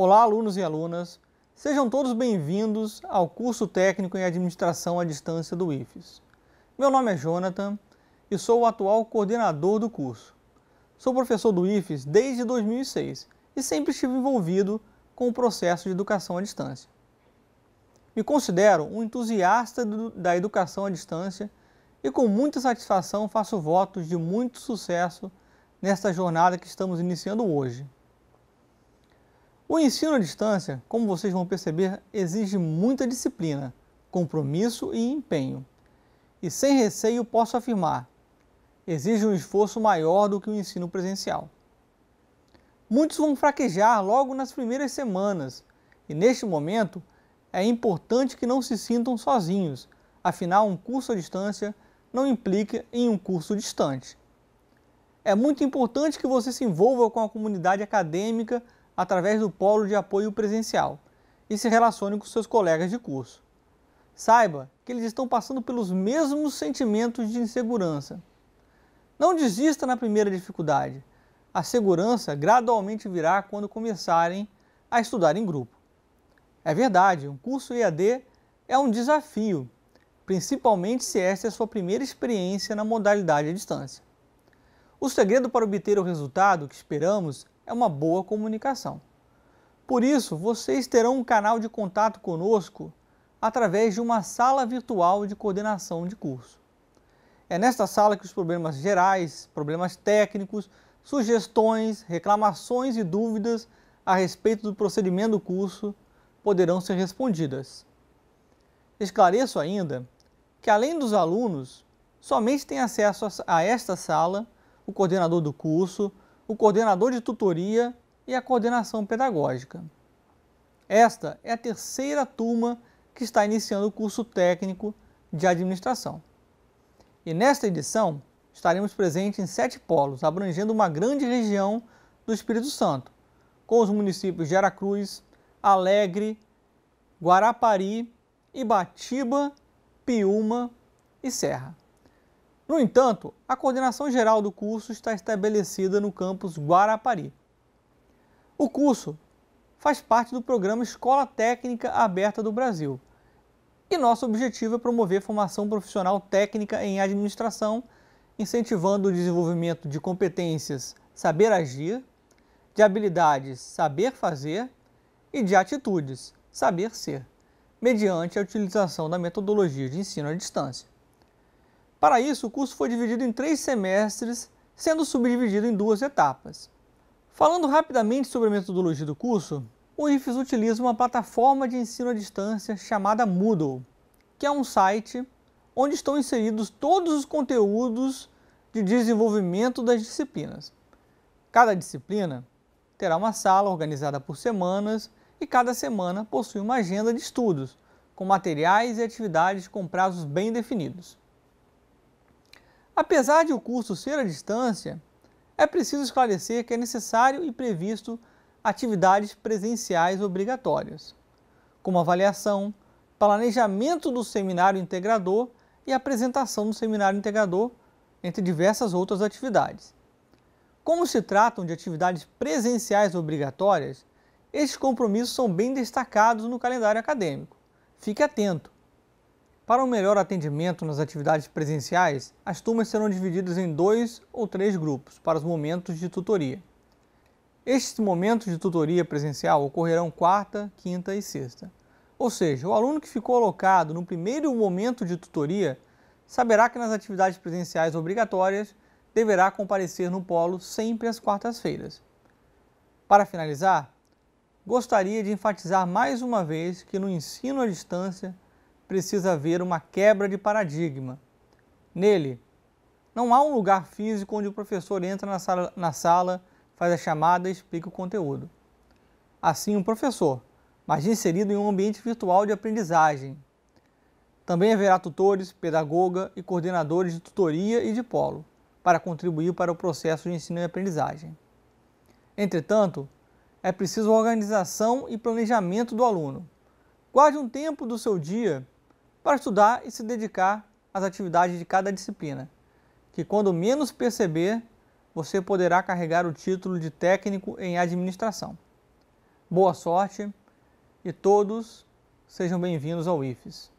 Olá, alunos e alunas. Sejam todos bem-vindos ao curso técnico em administração à distância do IFES. Meu nome é Jonathan e sou o atual coordenador do curso. Sou professor do IFES desde 2006 e sempre estive envolvido com o processo de educação à distância. Me considero um entusiasta do, da educação à distância e com muita satisfação faço votos de muito sucesso nesta jornada que estamos iniciando hoje. O ensino à distância, como vocês vão perceber, exige muita disciplina, compromisso e empenho. E sem receio posso afirmar, exige um esforço maior do que o ensino presencial. Muitos vão fraquejar logo nas primeiras semanas, e neste momento é importante que não se sintam sozinhos, afinal, um curso à distância não implica em um curso distante. É muito importante que você se envolva com a comunidade acadêmica através do polo de apoio presencial e se relacione com seus colegas de curso. Saiba que eles estão passando pelos mesmos sentimentos de insegurança. Não desista na primeira dificuldade. A segurança gradualmente virá quando começarem a estudar em grupo. É verdade, um curso EAD é um desafio, principalmente se esta é a sua primeira experiência na modalidade à distância. O segredo para obter o resultado que esperamos é uma boa comunicação. Por isso, vocês terão um canal de contato conosco através de uma sala virtual de coordenação de curso. É nesta sala que os problemas gerais, problemas técnicos, sugestões, reclamações e dúvidas a respeito do procedimento do curso poderão ser respondidas. Esclareço ainda que, além dos alunos, somente tem acesso a esta sala o coordenador do curso, o coordenador de tutoria e a coordenação pedagógica. Esta é a terceira turma que está iniciando o curso técnico de administração. E nesta edição estaremos presentes em sete polos, abrangendo uma grande região do Espírito Santo, com os municípios de Aracruz, Alegre, Guarapari, Ibatiba, Piúma e Serra. No entanto, a coordenação geral do curso está estabelecida no campus Guarapari. O curso faz parte do programa Escola Técnica Aberta do Brasil. E nosso objetivo é promover formação profissional técnica em administração, incentivando o desenvolvimento de competências saber agir, de habilidades saber fazer e de atitudes saber ser, mediante a utilização da metodologia de ensino à distância. Para isso, o curso foi dividido em três semestres, sendo subdividido em duas etapas. Falando rapidamente sobre a metodologia do curso, o IFES utiliza uma plataforma de ensino à distância chamada Moodle, que é um site onde estão inseridos todos os conteúdos de desenvolvimento das disciplinas. Cada disciplina terá uma sala organizada por semanas e cada semana possui uma agenda de estudos, com materiais e atividades com prazos bem definidos. Apesar de o curso ser à distância, é preciso esclarecer que é necessário e previsto atividades presenciais obrigatórias, como avaliação, planejamento do seminário integrador e apresentação do seminário integrador, entre diversas outras atividades. Como se tratam de atividades presenciais obrigatórias, estes compromissos são bem destacados no calendário acadêmico. Fique atento! Para um melhor atendimento nas atividades presenciais, as turmas serão divididas em dois ou três grupos para os momentos de tutoria. Estes momentos de tutoria presencial ocorrerão quarta, quinta e sexta. Ou seja, o aluno que ficou alocado no primeiro momento de tutoria saberá que nas atividades presenciais obrigatórias deverá comparecer no polo sempre às quartas-feiras. Para finalizar, gostaria de enfatizar mais uma vez que no ensino à distância precisa haver uma quebra de paradigma. Nele, não há um lugar físico onde o professor entra na sala, na sala faz a chamada e explica o conteúdo. Assim, o um professor, mas inserido em um ambiente virtual de aprendizagem. Também haverá tutores, pedagoga e coordenadores de tutoria e de polo, para contribuir para o processo de ensino e aprendizagem. Entretanto, é preciso organização e planejamento do aluno. Guarde um tempo do seu dia para estudar e se dedicar às atividades de cada disciplina, que quando menos perceber, você poderá carregar o título de técnico em administração. Boa sorte e todos sejam bem-vindos ao IFES.